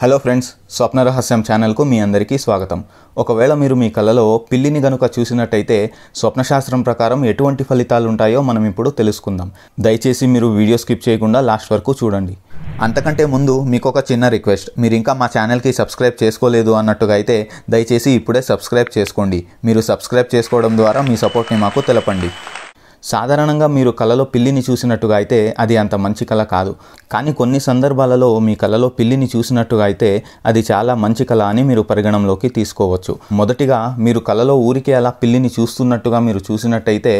hello friends స్వప్న రహస్యం ఛానల్కు మీ అందరికీ స్వాగతం ఒకవేళ మీరు మీ కలలో పిల్లిని గనుక చూసినట్టయితే స్వప్నశాస్త్రం ప్రకారం ఎటువంటి ఫలితాలు ఉంటాయో మనం ఇప్పుడు తెలుసుకుందాం దయచేసి మీరు వీడియో స్కిప్ చేయకుండా లాస్ట్ వరకు చూడండి అంతకంటే ముందు మీకు ఒక చిన్న రిక్వెస్ట్ మీరు ఇంకా మా ఛానల్కి సబ్స్క్రైబ్ చేసుకోలేదు అన్నట్టుగా అయితే దయచేసి ఇప్పుడే సబ్స్క్రైబ్ చేసుకోండి మీరు సబ్స్క్రైబ్ చేసుకోవడం ద్వారా మీ సపోర్ట్ని మాకు తెలపండి సాధారణంగా మీరు కలలో పిల్లిని చూసినట్టుగా అయితే అది అంత మంచి కళ కాదు కానీ కొన్ని సందర్భాలలో మీ కలలో పిల్లిని చూసినట్టుగా అయితే అది చాలా మంచి కళ అని మీరు పరిగణంలోకి తీసుకోవచ్చు మొదటిగా మీరు కలలో ఊరికే అలా పిల్లిని చూస్తున్నట్టుగా మీరు చూసినట్టయితే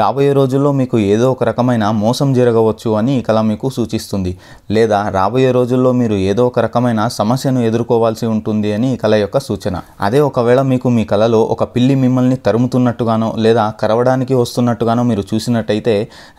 రాబోయే రోజుల్లో మీకు ఏదో ఒక రకమైన మోసం జరగవచ్చు అని ఈ కళ మీకు సూచిస్తుంది లేదా రాబోయే రోజుల్లో మీరు ఏదో ఒక రకమైన సమస్యను ఎదుర్కోవాల్సి ఉంటుంది అని ఈ కళ యొక్క సూచన అదే ఒకవేళ మీకు మీ కలలో ఒక పిల్లి మిమ్మల్ని తరుముతున్నట్టుగానో లేదా కరవడానికి వస్తున్నట్టుగానో మీరు చూసినట్టయితే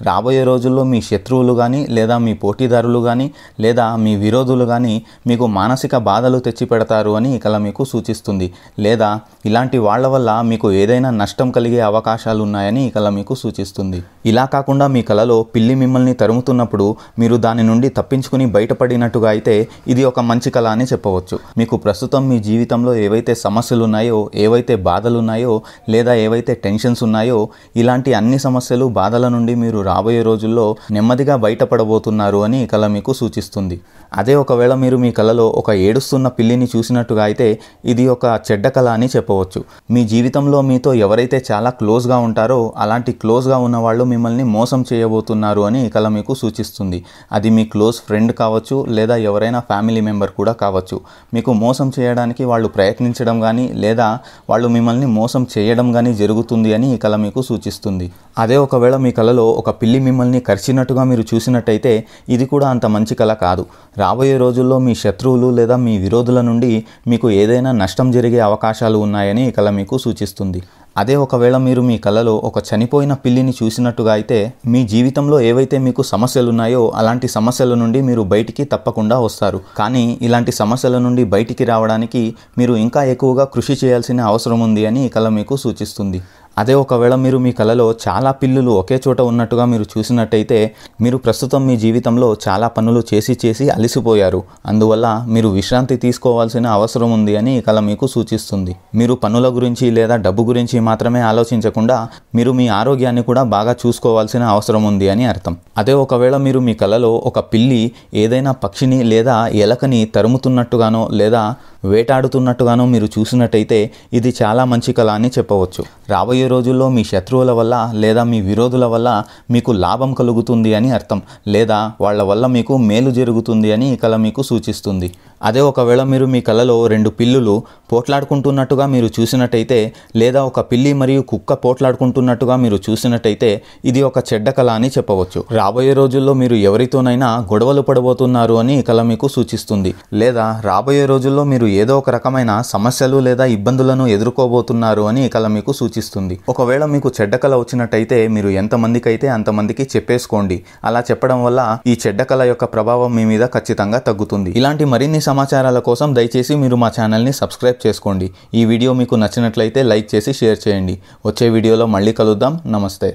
రాబోయే రోజుల్లో మీ శత్రువులు కానీ లేదా మీ పోటీదారులు కానీ లేదా మీ విరోధులు కానీ మీకు మానసిక బాధలు తెచ్చి పెడతారు అని ఇకల మీకు సూచిస్తుంది లేదా ఇలాంటి వాళ్ళ వల్ల మీకు ఏదైనా నష్టం కలిగే అవకాశాలు ఉన్నాయని ఇకల మీకు సూచిస్తుంది ఇలా కాకుండా మీ కళలో పిల్లి మిమ్మల్ని తరుముతున్నప్పుడు మీరు దాని నుండి తప్పించుకుని బయటపడినట్టుగా అయితే ఇది ఒక మంచి కళ అని చెప్పవచ్చు మీకు ప్రస్తుతం మీ జీవితంలో ఏవైతే సమస్యలు ఉన్నాయో ఏవైతే బాధలు ఉన్నాయో లేదా ఏవైతే టెన్షన్స్ ఉన్నాయో ఇలాంటి అన్ని సమస్యలు సమస్యలు బాధల నుండి మీరు రాబోయే రోజుల్లో నెమ్మదిగా బయటపడబోతున్నారు అని ఈ కళ మీకు సూచిస్తుంది అదే ఒకవేళ మీరు మీ కళలో ఒక ఏడుస్తున్న పిల్లిని చూసినట్టుగా అయితే ఇది ఒక చెడ్డ కళ అని చెప్పవచ్చు మీ జీవితంలో మీతో ఎవరైతే చాలా క్లోజ్గా ఉంటారో అలాంటి క్లోజ్గా ఉన్నవాళ్ళు మిమ్మల్ని మోసం చేయబోతున్నారు అని ఈ కళ మీకు సూచిస్తుంది అది మీ క్లోజ్ ఫ్రెండ్ కావచ్చు లేదా ఎవరైనా ఫ్యామిలీ మెంబర్ కూడా కావచ్చు మీకు మోసం చేయడానికి వాళ్ళు ప్రయత్నించడం కానీ లేదా వాళ్ళు మిమ్మల్ని మోసం చేయడం కానీ జరుగుతుంది అని ఈ కళ మీకు సూచిస్తుంది అదే ఒకవేళ మీ కలలో ఒక పిల్లి మిమ్మల్ని కరిచినట్టుగా మీరు చూసినట్టయితే ఇది కూడా అంత మంచి కళ కాదు రాబోయే రోజుల్లో మీ శత్రువులు లేదా మీ విరోధుల నుండి మీకు ఏదైనా నష్టం జరిగే అవకాశాలు ఉన్నాయని ఈ కళ మీకు సూచిస్తుంది అదే ఒకవేళ మీరు మీ కళలో ఒక చనిపోయిన పిల్లిని చూసినట్టుగా అయితే మీ జీవితంలో ఏవైతే మీకు సమస్యలున్నాయో అలాంటి సమస్యల నుండి మీరు బయటికి తప్పకుండా వస్తారు కానీ ఇలాంటి సమస్యల నుండి బయటికి రావడానికి మీరు ఇంకా ఎక్కువగా కృషి చేయాల్సిన అవసరం ఉంది అని ఈ కళ మీకు సూచిస్తుంది అదే ఒకవేళ మీరు మీ కలలో చాలా పిల్లులు ఒకే చోట ఉన్నట్టుగా మీరు చూసినట్టయితే మీరు ప్రస్తుతం మీ జీవితంలో చాలా పనులు చేసి చేసి అలసిపోయారు అందువల్ల మీరు విశ్రాంతి తీసుకోవాల్సిన అవసరం ఉంది అని ఈ కళ మీకు సూచిస్తుంది మీరు పనుల గురించి లేదా డబ్బు గురించి మాత్రమే ఆలోచించకుండా మీరు మీ ఆరోగ్యాన్ని కూడా బాగా చూసుకోవాల్సిన అవసరం ఉంది అని అర్థం అదే ఒకవేళ మీరు మీ కలలో ఒక పిల్లి ఏదైనా పక్షిని లేదా ఎలకని తరుముతున్నట్టుగానో లేదా వేటాడుతున్నట్టుగానో మీరు చూసినట్టయితే ఇది చాలా మంచి కళ అని చెప్పవచ్చు రాబోయే రాబోయే రోజుల్లో మీ శత్రువుల వల్ల లేదా మీ విరోధుల వల్ల మీకు లాభం కలుగుతుంది అని అర్థం లేదా వాళ్ళ వల్ల మీకు మేలు జరుగుతుంది అని ఈ మీకు సూచిస్తుంది అదే ఒకవేళ మీరు మీ కలలో రెండు పిల్లులు పోట్లాడుకుంటున్నట్టుగా మీరు చూసినట్టయితే లేదా ఒక పిల్లి మరియు కుక్క పోట్లాడుకుంటున్నట్టుగా మీరు చూసినట్టయితే ఇది ఒక చెడ్డ కళ అని చెప్పవచ్చు రాబోయే రోజుల్లో మీరు ఎవరితోనైనా గొడవలు పడబోతున్నారు అని ఈ కళ మీకు సూచిస్తుంది లేదా రాబోయే రోజుల్లో మీరు ఏదో ఒక రకమైన సమస్యలు లేదా ఇబ్బందులను ఎదుర్కోబోతున్నారు అని ఈ కళ మీకు సూచిస్తుంది ఒకవేళ మీకు చెడ్డ కళ వచ్చినట్టయితే మీరు ఎంతమందికి అయితే అంతమందికి చెప్పేసుకోండి అలా చెప్పడం వల్ల ఈ చెడ్డ కళ యొక్క ప్రభావం మీ మీద ఖచ్చితంగా తగ్గుతుంది ఇలాంటి మరిన్ని సమాచారాల కోసం దయచేసి మీరు మా ఛానల్ని సబ్స్క్రైబ్ చేసుకోండి ఈ వీడియో మీకు నచ్చినట్లయితే లైక్ చేసి షేర్ చేయండి వచ్చే వీడియోలో మళ్ళీ కలుద్దాం నమస్తే